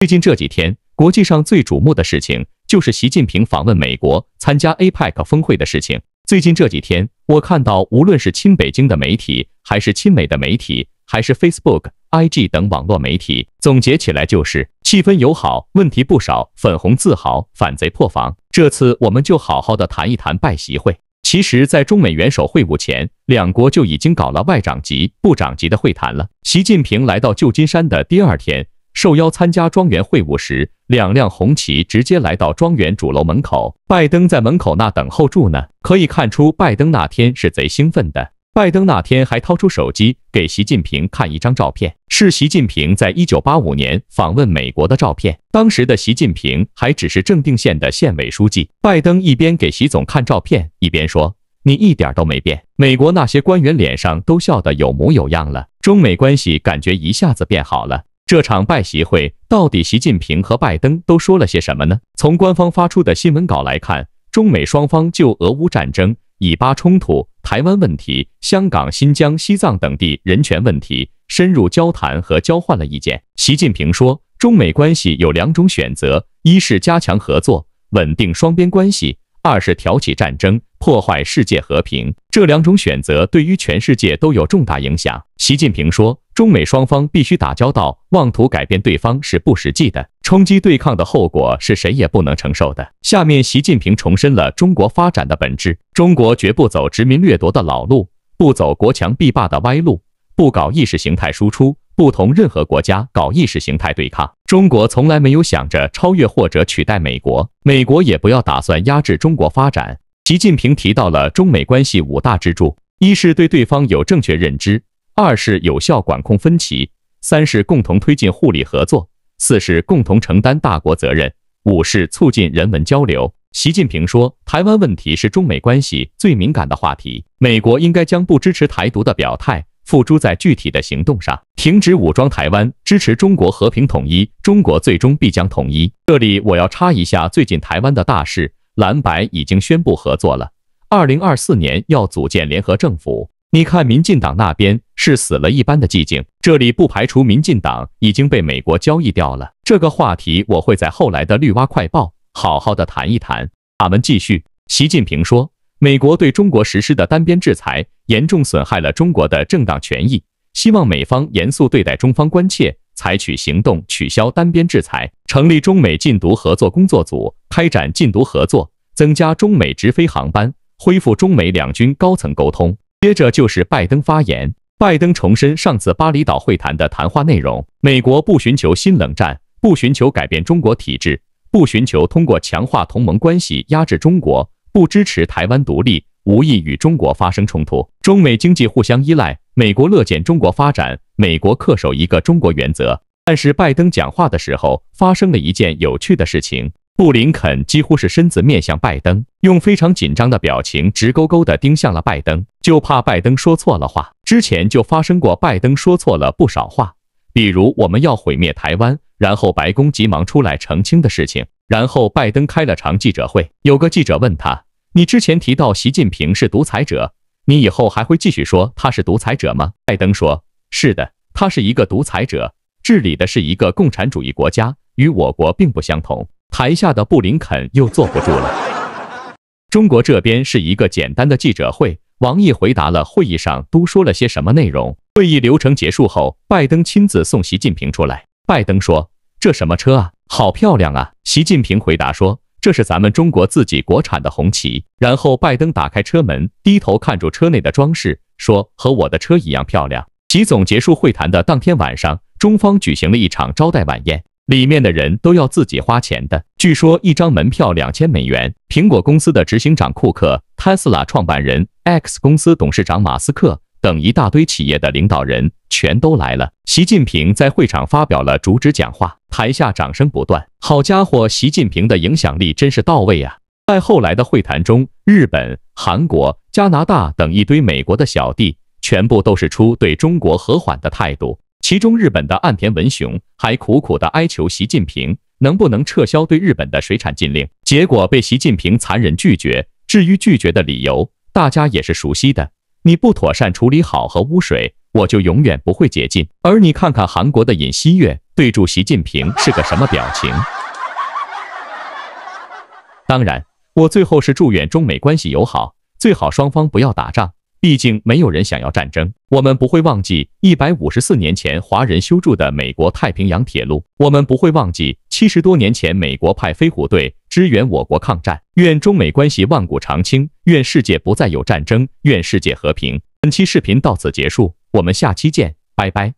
最近这几天，国际上最瞩目的事情就是习近平访问美国参加 APEC 峰会的事情。最近这几天，我看到无论是亲北京的媒体，还是亲美的媒体，还是 Facebook、IG 等网络媒体，总结起来就是气氛友好，问题不少，粉红自豪，反贼破防。这次我们就好好的谈一谈拜习会。其实，在中美元首会晤前，两国就已经搞了外长级、部长级的会谈了。习近平来到旧金山的第二天。受邀参加庄园会晤时，两辆红旗直接来到庄园主楼门口。拜登在门口那等候住呢。可以看出，拜登那天是贼兴奋的。拜登那天还掏出手机给习近平看一张照片，是习近平在一九八五年访问美国的照片。当时的习近平还只是正定县的县委书记。拜登一边给习总看照片，一边说：“你一点都没变。美国那些官员脸上都笑得有模有样了。中美关系感觉一下子变好了。”这场拜习会，到底习近平和拜登都说了些什么呢？从官方发出的新闻稿来看，中美双方就俄乌战争、以巴冲突、台湾问题、香港、新疆、西藏等地人权问题深入交谈和交换了意见。习近平说，中美关系有两种选择：一是加强合作，稳定双边关系；二是挑起战争。破坏世界和平，这两种选择对于全世界都有重大影响。习近平说，中美双方必须打交道，妄图改变对方是不实际的。冲击对抗的后果是谁也不能承受的。下面，习近平重申了中国发展的本质：中国绝不走殖民掠夺的老路，不走国强必霸的歪路，不搞意识形态输出，不同任何国家搞意识形态对抗。中国从来没有想着超越或者取代美国，美国也不要打算压制中国发展。习近平提到了中美关系五大支柱：一是对对方有正确认知；二是有效管控分歧；三是共同推进互利合作；四是共同承担大国责任；五是促进人文交流。习近平说：“台湾问题是中美关系最敏感的话题，美国应该将不支持台独的表态付诸在具体的行动上，停止武装台湾，支持中国和平统一，中国最终必将统一。”这里我要插一下，最近台湾的大事。蓝白已经宣布合作了，二零二四年要组建联合政府。你看民进党那边是死了一般的寂静，这里不排除民进党已经被美国交易掉了。这个话题我会在后来的绿蛙快报好好的谈一谈。俺们继续。习近平说，美国对中国实施的单边制裁严重损害了中国的正当权益，希望美方严肃对待中方关切，采取行动取消单边制裁。成立中美禁毒合作工作组，开展禁毒合作，增加中美直飞航班，恢复中美两军高层沟通。接着就是拜登发言，拜登重申上次巴厘岛会谈的谈话内容：美国不寻求新冷战，不寻求改变中国体制，不寻求通过强化同盟关系压制中国，不支持台湾独立，无意与中国发生冲突。中美经济互相依赖，美国乐见中国发展，美国恪守一个中国原则。但是拜登讲话的时候发生了一件有趣的事情，布林肯几乎是身子面向拜登，用非常紧张的表情直勾勾地盯向了拜登，就怕拜登说错了话。之前就发生过拜登说错了不少话，比如我们要毁灭台湾，然后白宫急忙出来澄清的事情。然后拜登开了场记者会，有个记者问他：“你之前提到习近平是独裁者，你以后还会继续说他是独裁者吗？”拜登说：“是的，他是一个独裁者。”治理的是一个共产主义国家，与我国并不相同。台下的布林肯又坐不住了。中国这边是一个简单的记者会，王毅回答了会议上都说了些什么内容。会议流程结束后，拜登亲自送习近平出来。拜登说：“这什么车啊，好漂亮啊！”习近平回答说：“这是咱们中国自己国产的红旗。”然后拜登打开车门，低头看住车内的装饰，说：“和我的车一样漂亮。”习总结束会谈的当天晚上。中方举行了一场招待晚宴，里面的人都要自己花钱的。据说一张门票两千美元。苹果公司的执行长库克、特斯拉创办人、X 公司董事长马斯克等一大堆企业的领导人全都来了。习近平在会场发表了主旨讲话，台下掌声不断。好家伙，习近平的影响力真是到位啊！在后来的会谈中，日本、韩国、加拿大等一堆美国的小弟，全部都是出对中国和缓的态度。其中，日本的岸田文雄还苦苦地哀求习近平，能不能撤销对日本的水产禁令？结果被习近平残忍拒绝。至于拒绝的理由，大家也是熟悉的：你不妥善处理好和污水，我就永远不会解禁。而你看看韩国的尹锡悦对住习近平是个什么表情？当然，我最后是祝愿中美关系友好，最好双方不要打仗。毕竟没有人想要战争。我们不会忘记一百五十四年前华人修筑的美国太平洋铁路。我们不会忘记七十多年前美国派飞虎队支援我国抗战。愿中美关系万古长青，愿世界不再有战争，愿世界和平。本期视频到此结束，我们下期见，拜拜。